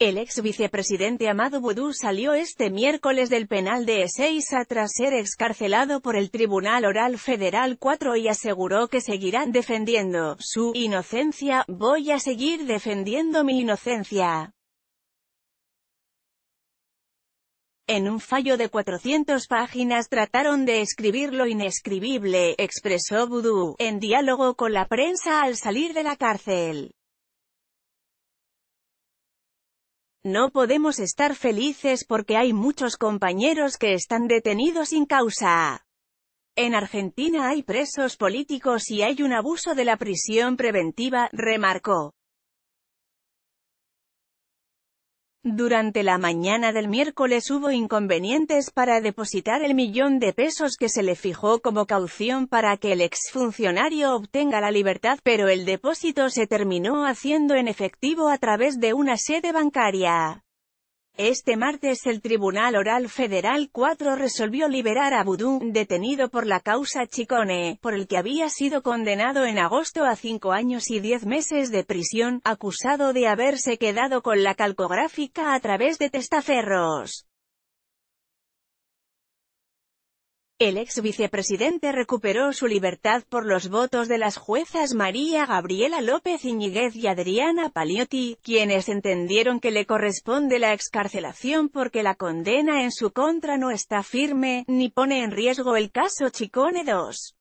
El ex vicepresidente Amado Boudou salió este miércoles del penal de Ezeiza tras ser excarcelado por el Tribunal Oral Federal 4 y aseguró que seguirán defendiendo su inocencia. Voy a seguir defendiendo mi inocencia. En un fallo de 400 páginas trataron de escribir lo inescribible, expresó Boudou, en diálogo con la prensa al salir de la cárcel. No podemos estar felices porque hay muchos compañeros que están detenidos sin causa. En Argentina hay presos políticos y hay un abuso de la prisión preventiva, remarcó. Durante la mañana del miércoles hubo inconvenientes para depositar el millón de pesos que se le fijó como caución para que el exfuncionario obtenga la libertad, pero el depósito se terminó haciendo en efectivo a través de una sede bancaria. Este martes el Tribunal Oral Federal 4 resolvió liberar a Vudú, detenido por la causa Chicone, por el que había sido condenado en agosto a 5 años y 10 meses de prisión, acusado de haberse quedado con la calcográfica a través de testaferros. El ex vicepresidente recuperó su libertad por los votos de las juezas María Gabriela López Iñiguez y Adriana Paliotti, quienes entendieron que le corresponde la excarcelación porque la condena en su contra no está firme, ni pone en riesgo el caso Chicone 2.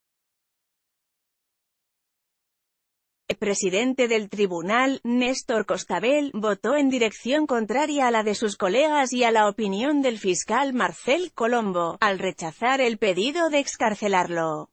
El presidente del tribunal, Néstor Costabel, votó en dirección contraria a la de sus colegas y a la opinión del fiscal Marcel Colombo, al rechazar el pedido de excarcelarlo.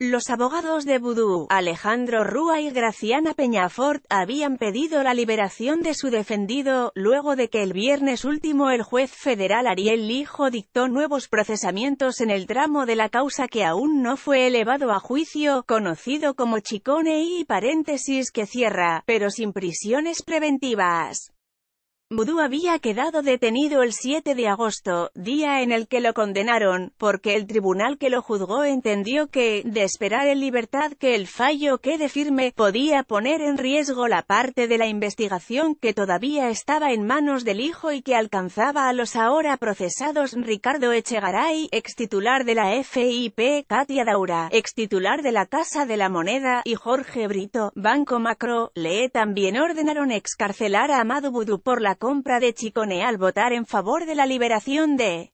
Los abogados de Vudú, Alejandro Rúa y Graciana Peñafort, habían pedido la liberación de su defendido, luego de que el viernes último el juez federal Ariel Lijo dictó nuevos procesamientos en el tramo de la causa que aún no fue elevado a juicio, conocido como Chicone y paréntesis que cierra, pero sin prisiones preventivas. Vudú había quedado detenido el 7 de agosto, día en el que lo condenaron, porque el tribunal que lo juzgó entendió que, de esperar en libertad que el fallo quede firme, podía poner en riesgo la parte de la investigación que todavía estaba en manos del hijo y que alcanzaba a los ahora procesados Ricardo Echegaray, ex titular de la FIP, Katia Daura, ex titular de la Casa de la Moneda, y Jorge Brito, Banco Macro, le también ordenaron excarcelar a Amado Vudú por la compra de Chicone al votar en favor de la liberación de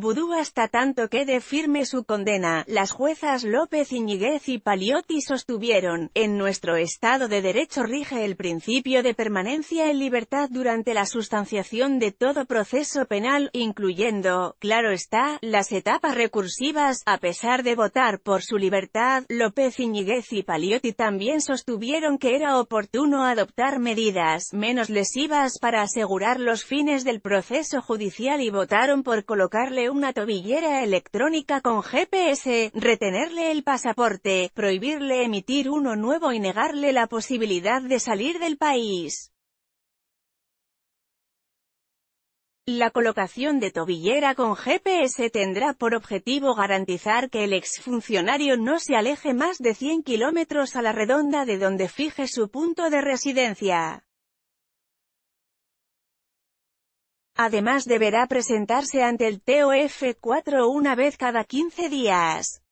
Vudú hasta tanto quede firme su condena. Las juezas López Iñiguez y Paliotti sostuvieron, en nuestro Estado de Derecho rige el principio de permanencia en libertad durante la sustanciación de todo proceso penal, incluyendo, claro está, las etapas recursivas. A pesar de votar por su libertad, López Iñiguez y Paliotti también sostuvieron que era oportuno adoptar medidas menos lesivas para asegurar los fines del proceso judicial y votaron por colocarle una tobillera electrónica con GPS, retenerle el pasaporte, prohibirle emitir uno nuevo y negarle la posibilidad de salir del país. La colocación de tobillera con GPS tendrá por objetivo garantizar que el exfuncionario no se aleje más de 100 kilómetros a la redonda de donde fije su punto de residencia. Además deberá presentarse ante el TOF4 una vez cada 15 días.